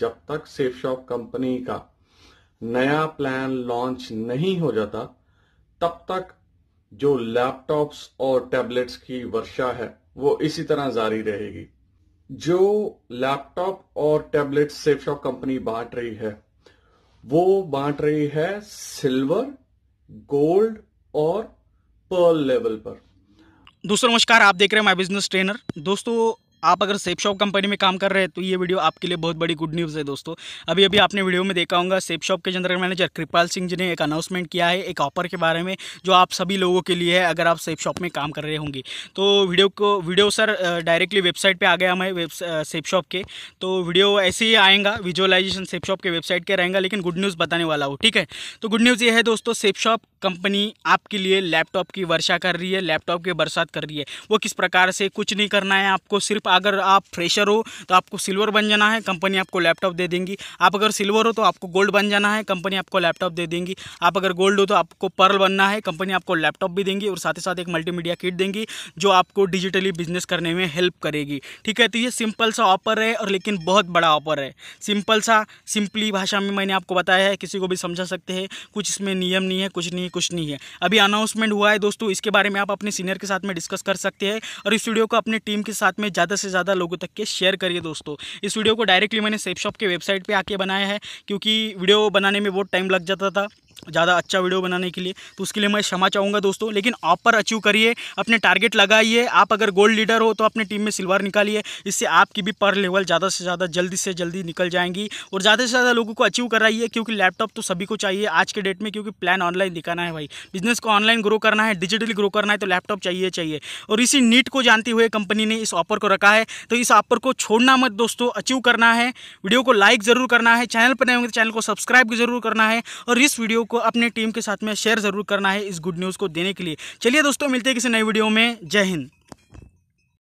जब तक safe shop company का नया प्लान लॉन्च नहीं हो जाता तब तक जो लैपटॉप्स और टैबलेट्स की वर्षा है वो इसी तरह जारी रहेगी जो लैपटॉप और टैबलेट सेफ शॉप कंपनी बांट रही है वो बांट रही है सिल्वर गोल्ड और पर्ल लेवल पर दोस्तों नमस्कार आप देख रहे हैं माय बिजनेस ट्रेनर दोस्तों आप अगर सेफ शॉप कंपनी में काम कर रहे हैं तो ये वीडियो आपके लिए बहुत बड़ी गुड न्यूज़ है दोस्तों अभी अभी आपने वीडियो में देखा होगा सेफ शॉप के जनरल मैनेजर कृपाल सिंह जी ने एक अनाउंसमेंट किया है एक ऑफर के बारे में जो आप सभी लोगों के लिए है अगर आप सेफ शॉप में काम कर रहे होंगे तो वीडियो को वीडियो सर डायरेक्टली वेबसाइट पर आ गया हमें सेफ शॉप के तो वीडियो ऐसे ही आएगा विजुअलाइजेशन सेफ शॉप के वेबसाइट के रहेंगे लेकिन गुड न्यूज़ बताने वाला हो ठीक है तो गुड न्यूज़ ये है दोस्तों सेफ शॉप कंपनी आपके लिए लैपटॉप की वर्षा कर रही है लैपटॉप की बरसात कर रही है वो किस प्रकार से कुछ नहीं करना है आपको सिर्फ आप अगर आप फ्रेशर हो तो आपको सिल्वर बन जाना है कंपनी आपको लैपटॉप दे देंगी आप अगर सिल्वर हो तो आपको गोल्ड बन जाना है कंपनी आपको लैपटॉप दे देंगी आप अगर गोल्ड हो तो आपको पर्ल बनना है कंपनी आपको लैपटॉप भी देंगी और साथ ही साथ एक मल्टीमीडिया किट देंगी जो आपको डिजिटली बिजनेस करने में हेल्प करेगी ठीक है तो ये सिंपल सा ऑफर है और लेकिन बहुत बड़ा ऑफर है सिंपल सा सिंपली भाषा में मैंने आपको बताया है किसी को भी समझा सकते हैं कुछ इसमें नियम नहीं है कुछ नहीं कुछ नहीं है अभी अनाउंसमेंट हुआ है दोस्तों इसके बारे में आप अपने सीनियर के साथ में डिस्कस कर सकते हैं और इस वीडियो को अपने टीम के साथ में ज़्यादा ज़्यादा से ज़्यादा लोगों तक के शेयर करिए दोस्तों इस वीडियो को डायरेक्टली मैंने सेफ शॉप के वेबसाइट पर आके बनाया है क्योंकि वीडियो बनाने में बहुत टाइम लग जाता था ज़्यादा अच्छा वीडियो बनाने के लिए तो उसके लिए मैं क्षमा चाहूँगा दोस्तों लेकिन आप पर अचीव करिए अपने टारगेट लगाइए आप अगर गोल्ड लीडर हो तो अपने टीम में सिल्वर निकालिए इससे आपकी भी पर लेवल ज़्यादा से ज़्यादा जल्दी से जल्दी निकल जाएंगी और ज़्यादा से ज़्यादा लोगों को अचीव कराइए क्योंकि लैपटॉप तो सभी को चाहिए आज के डेट में क्योंकि प्लान ऑनलाइन दिखाना है भाई बिजनेस को ऑनलाइन ग्रो करना है डिजिटली ग्रो करना है तो लैपटॉप चाहिए चाहिए और इसी नीट को जानते हुए कंपनी ने इस ऑफर को रखा है तो इस ऑफर को छोड़ना मत दोस्तों अचीव करना है वीडियो को लाइक ज़रूर करना है चैनल पर नहीं होंगे तो चैनल को सब्सक्राइब जरूर करना है और इस वीडियो को अपनी टीम के साथ में शेयर ज़रूर करना है इस गुड न्यूज़ को देने के लिए चलिए दोस्तों मिलते हैं किसी नई वीडियो में जय हिंद